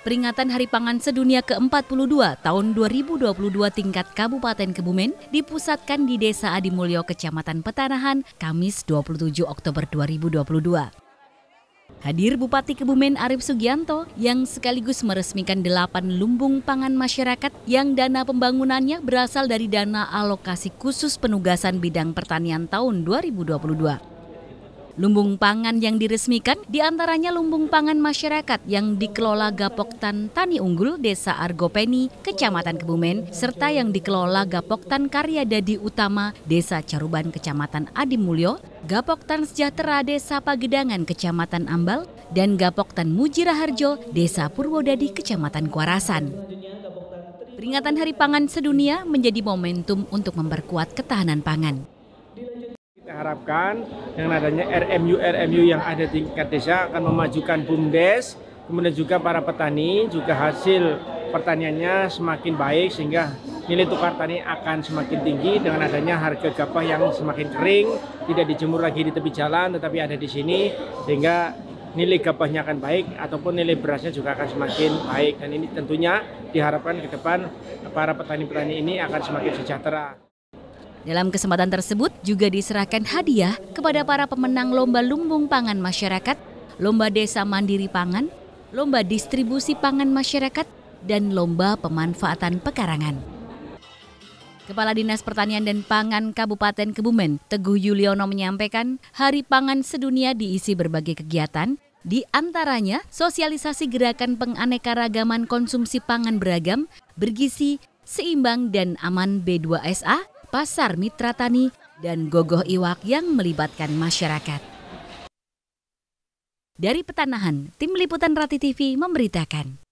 Peringatan Hari Pangan Sedunia ke-42 tahun 2022 tingkat Kabupaten Kebumen dipusatkan di Desa Adimulyo, Kecamatan Petanahan, Kamis 27 Oktober 2022. Hadir Bupati Kebumen Arif Sugianto yang sekaligus meresmikan delapan lumbung pangan masyarakat yang dana pembangunannya berasal dari dana alokasi khusus penugasan bidang pertanian tahun 2022. Lumbung pangan yang diresmikan diantaranya lumbung pangan masyarakat yang dikelola Gapoktan Tani Unggul Desa Argopeni, Kecamatan Kebumen, serta yang dikelola Gapoktan Karya Dadi Utama Desa Caruban, Kecamatan Adimulyo, Gapoktan Sejahtera Desa Pagedangan, Kecamatan Ambal, dan Gapoktan Mujiraharjo Desa Purwodadi, Kecamatan Kuarasan. Peringatan Hari Pangan Sedunia menjadi momentum untuk memperkuat ketahanan pangan harapkan dengan adanya RMU-RMU yang ada di tingkat desa akan memajukan BUMDes, kemudian juga para petani juga hasil pertaniannya semakin baik sehingga nilai tukar tani akan semakin tinggi dengan adanya harga gabah yang semakin kering, tidak dijemur lagi di tepi jalan tetapi ada di sini sehingga nilai gabahnya akan baik ataupun nilai berasnya juga akan semakin baik dan ini tentunya diharapkan ke depan para petani-petani ini akan semakin sejahtera. Dalam kesempatan tersebut juga diserahkan hadiah kepada para pemenang Lomba Lumbung Pangan Masyarakat, Lomba Desa Mandiri Pangan, Lomba Distribusi Pangan Masyarakat, dan Lomba Pemanfaatan Pekarangan. Kepala Dinas Pertanian dan Pangan Kabupaten Kebumen, Teguh Yuliono menyampaikan, Hari Pangan Sedunia diisi berbagai kegiatan, di antaranya sosialisasi gerakan penganekaragaman konsumsi pangan beragam, bergizi, seimbang dan aman B2SA Pasar Mitra Tani, dan Gogoh Iwak yang melibatkan masyarakat. Dari Petanahan, Tim Liputan Rati TV memberitakan.